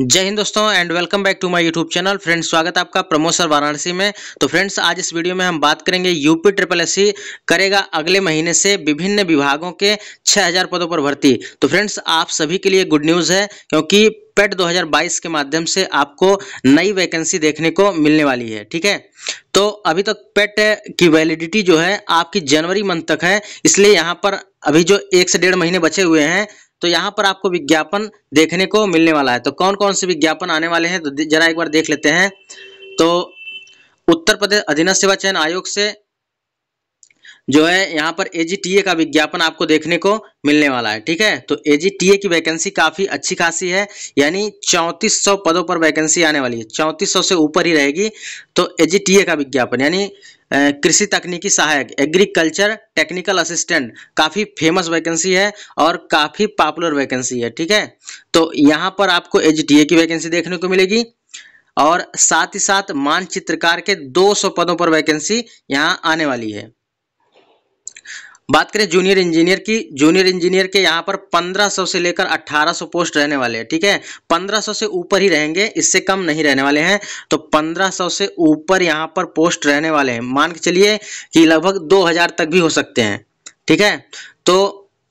जय हिंद दोस्तों and welcome back to my YouTube channel friends स्वागत है आपका प्रमोद वाराणसी में तो फ्रेंड्स आज इस वीडियो में हम बात करेंगे यूपी ट्रिपल एस करेगा अगले महीने से विभिन्न विभागों के 6000 पदों पर भर्ती तो फ्रेंड्स आप सभी के लिए गुड न्यूज़ है क्योंकि पेट 2022 e के माध्यम से आपको नई वैकेंसी देखने को मिलने वाली है ठीक है तो अभी तक पेट e की वैलिडिटी जो है आपकी जनवरी मंथ तक है इसलिए यहाँ पर अभी जो एक से डेढ़ महीने बचे हुए हैं तो यहाँ पर आपको विज्ञापन देखने को मिलने वाला है तो कौन कौन से विज्ञापन आने वाले हैं तो जरा एक बार देख लेते हैं तो उत्तर प्रदेश अधीन सेवा चयन आयोग से जो है यहाँ पर एजीटीए का विज्ञापन आपको देखने को मिलने वाला है ठीक है तो एजीटीए की वैकेंसी काफ़ी अच्छी खासी है यानी 3400 पदों पर वैकेंसी आने वाली है 3400 से ऊपर ही रहेगी तो एजीटीए का विज्ञापन यानी कृषि तकनीकी सहायक एग्रीकल्चर टेक्निकल असिस्टेंट काफ़ी फेमस वैकेंसी है और काफ़ी पॉपुलर वैकेंसी है ठीक है तो यहाँ पर आपको एजीटीए की वैकेंसी देखने को मिलेगी और साथ ही साथ मानचित्रकार के 200 पदों पर वैकेंसी यहाँ आने वाली है बात करें जूनियर इंजीनियर की जूनियर इंजीनियर के यहाँ पर 1500 से लेकर 1800 पोस्ट रहने वाले हैं ठीक है 1500 से ऊपर ही रहेंगे इससे कम नहीं रहने वाले हैं तो 1500 से ऊपर यहाँ पर पोस्ट रहने वाले हैं मान के चलिए कि लगभग 2000 तक भी हो सकते हैं ठीक है तो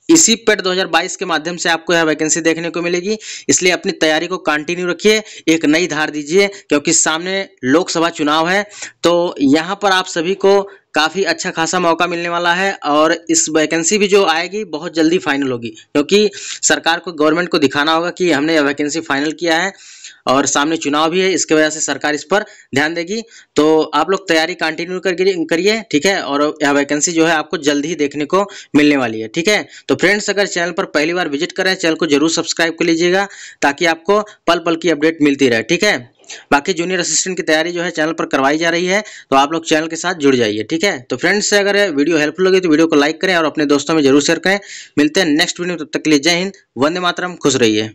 इसी पेट 2022 के माध्यम से आपको यह वैकेंसी देखने को मिलेगी इसलिए अपनी तैयारी को कंटिन्यू रखिए एक नई धार दीजिए क्योंकि सामने लोकसभा चुनाव है तो यहाँ पर आप सभी को काफ़ी अच्छा खासा मौका मिलने वाला है और इस वैकेंसी भी जो आएगी बहुत जल्दी फाइनल होगी क्योंकि सरकार को गवर्नमेंट को दिखाना होगा कि हमने यह वैकेंसी फाइनल किया है और सामने चुनाव भी है इसके वजह से सरकार इस पर ध्यान देगी तो आप लोग तैयारी कंटिन्यू करिए ठीक है और यह वैकेंसी जो है आपको जल्द ही देखने को मिलने वाली है ठीक है तो फ्रेंड्स अगर चैनल पर पहली बार विजिट करें चैनल को जरूर सब्सक्राइब कर लीजिएगा ताकि आपको पल पल की अपडेट मिलती रहे ठीक है बाकी जूनियर असिस्टेंट की तैयारी जो है चैनल पर करवाई जा रही है तो आप लोग चैनल के साथ जुड़ जाइए ठीक है तो फ्रेंड्स अगर वीडियो हेल्पफुल लगे तो वीडियो को लाइक करें और अपने दोस्तों में जरूर शेयर करें मिलते हैं नेक्स्ट वीडियो तब तक के लिए जय हिंद वंदे मातरम खुश रहिए